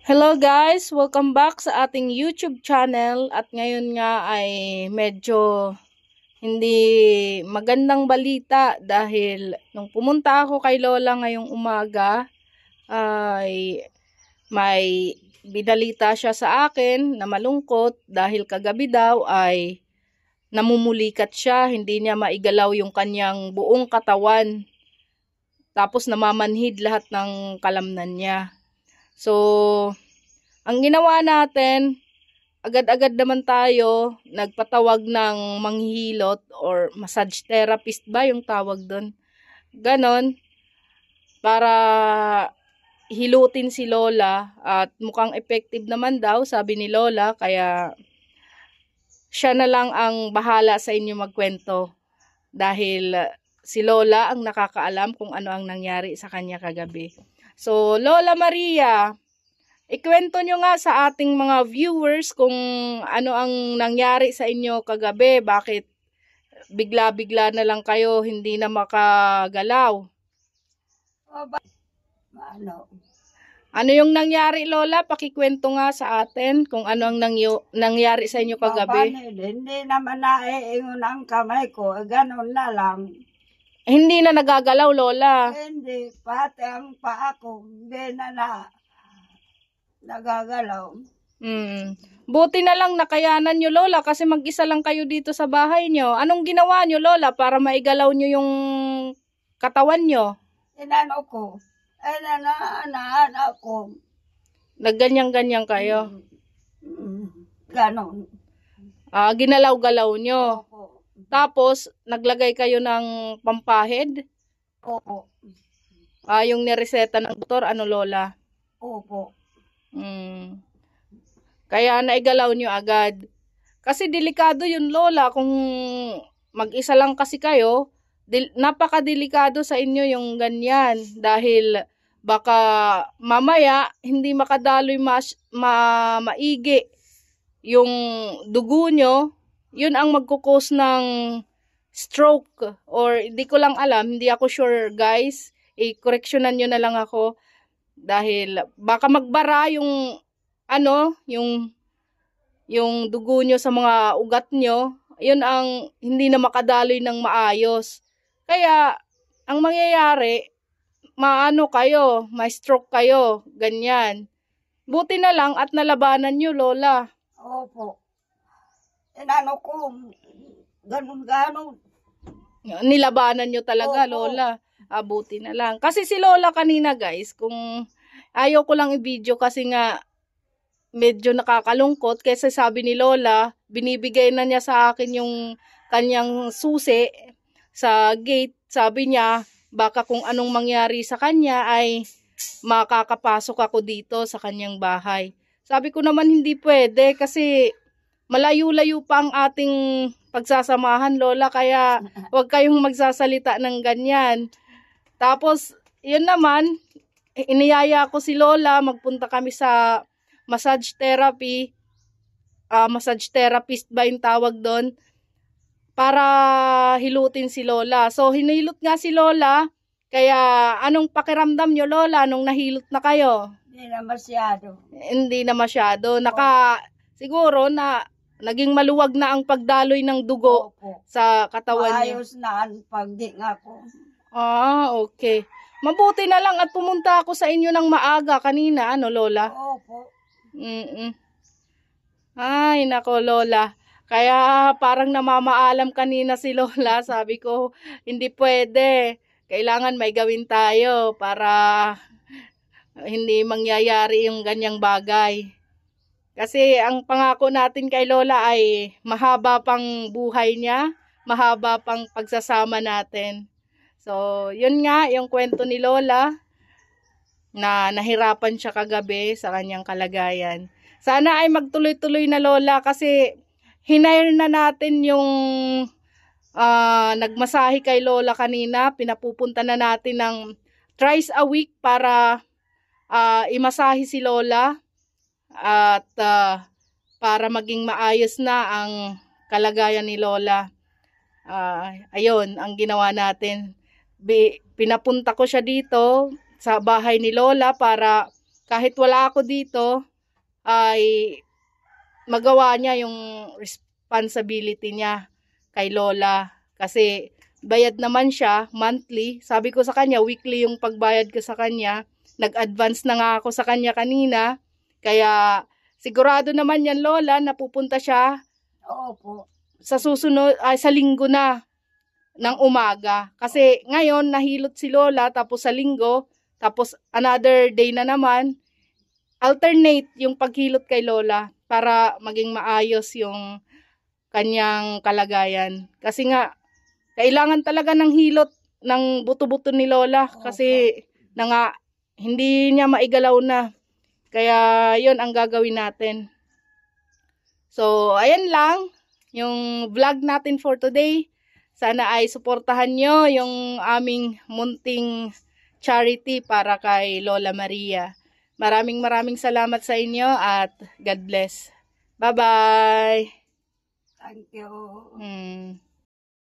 Hello guys! Welcome back sa ating YouTube channel at ngayon nga ay medyo hindi magandang balita dahil nung pumunta ako kay Lola ngayong umaga ay may binalita siya sa akin na malungkot dahil kagabi daw ay namumulikat siya, hindi niya maigalaw yung kanyang buong katawan tapos namamanhid lahat ng kalamnan niya. So, ang ginawa natin, agad-agad naman tayo nagpatawag ng manghilot or massage therapist ba yung tawag doon. Ganon. Para hilutin si Lola at mukhang effective naman daw sabi ni Lola kaya siya na lang ang bahala sa inyo magkwento dahil si Lola ang nakakaalam kung ano ang nangyari sa kanya kagabi. So, Lola Maria, ikwento nyo nga sa ating mga viewers kung ano ang nangyari sa inyo kagabi, bakit bigla-bigla na lang kayo hindi na makagalaw. Ano? Ano yung nangyari, Lola? Pakikwento nga sa atin kung ano ang nangyo, nangyari sa inyo kagabi. Paano, hindi naman naiingon ang kamay ko. Eh, ganun na lang. Hindi na nagagalaw, Lola. Hindi, pati ang paa ko, hindi na na nagagalaw. Mm. Buti na lang nakayanan nyo, Lola, kasi mag-isa lang kayo dito sa bahay nyo. Anong ginawa nyo, Lola, para maigalaw nyo yung katawan nyo? Inano ko. Ay, eh, nanaan ako. Nagganyan-ganyan kayo? Mm. Ganon. Ah, ginalaw-galaw nyo. Tapos, naglagay kayo ng pampahid? Opo. Ah, yung nireseta ng doktor, ano lola? Opo. Mm. Kaya naigalaw nyo agad. Kasi delikado yun lola kung mag-isa lang kasi kayo. Del- napakadelikado sa inyo yung ganyan dahil baka mamaya hindi makadaloy mas ma- maigi yung dugo nyo yun ang magkukos ng stroke or hindi ko lang alam, hindi ako sure guys. I-correctionan nyo na lang ako dahil baka magbara yung ano, yung yung dugo nyo sa mga ugat nyo. Yun ang hindi na makadaloy ng maayos. Kaya ang mangyayari, maano kayo, may stroke kayo, ganyan. Buti na lang at nalabanan nyo, Lola. Opo inano ko, ganun-ganun. Nilabanan nyo talaga, Oo. Lola. Abuti na lang. Kasi si Lola kanina, guys, kung ayaw ko lang i-video kasi nga medyo nakakalungkot kasi sabi ni Lola, binibigay na niya sa akin yung kanyang susi sa gate. Sabi niya, baka kung anong mangyari sa kanya ay makakapasok ako dito sa kanyang bahay. Sabi ko naman hindi pwede kasi malayo-layo pa ang ating pagsasamahan, Lola. Kaya huwag kayong magsasalita ng ganyan. Tapos, yun naman, iniyaya ko si Lola, magpunta kami sa massage therapy. Uh, massage therapist ba yung tawag doon? Para hilutin si Lola. So, hinilot nga si Lola. Kaya, anong pakiramdam nyo, Lola, nung nahilot na kayo? Hindi na masyado. Hindi na masyado. Naka, siguro na Naging maluwag na ang pagdaloy ng dugo Opo. sa katawan niya. Maayos na ang pagdinga ko. Ah, okay. Mabuti na lang at pumunta ako sa inyo ng maaga kanina, ano Lola? Opo. Mm-mm. Ay, nako Lola. Kaya parang namamaalam kanina si Lola. Sabi ko, hindi pwede. Kailangan may gawin tayo para hindi mangyayari yung ganyang bagay. Kasi ang pangako natin kay Lola ay mahaba pang buhay niya, mahaba pang pagsasama natin. So, yun nga, yung kwento ni Lola na nahirapan siya kagabi sa kanyang kalagayan. Sana ay magtuloy-tuloy na Lola kasi hinire na natin yung uh, nagmasahe kay Lola kanina. Pinapupunta na natin ng thrice a week para uh, imasahe si Lola at uh, para maging maayos na ang kalagayan ni Lola. Uh, ayun, ang ginawa natin. Bi pinapunta ko siya dito sa bahay ni Lola para kahit wala ako dito ay magawa niya yung responsibility niya kay Lola kasi bayad naman siya monthly. Sabi ko sa kanya weekly yung pagbayad ko sa kanya. Nag-advance na nga ako sa kanya kanina kaya sigurado naman yan Lola napupunta siya Oo po. sa susunod ay sa linggo na ng umaga. Kasi ngayon nahilot si Lola tapos sa linggo tapos another day na naman alternate yung paghilot kay Lola para maging maayos yung kanyang kalagayan. Kasi nga kailangan talaga ng hilot ng buto-buto ni Lola kasi na nga hindi niya maigalaw na kaya, yun ang gagawin natin. So, ayan lang yung vlog natin for today. Sana ay suportahan nyo yung aming munting charity para kay Lola Maria. Maraming maraming salamat sa inyo at God bless. Bye-bye! Thank you. Mm.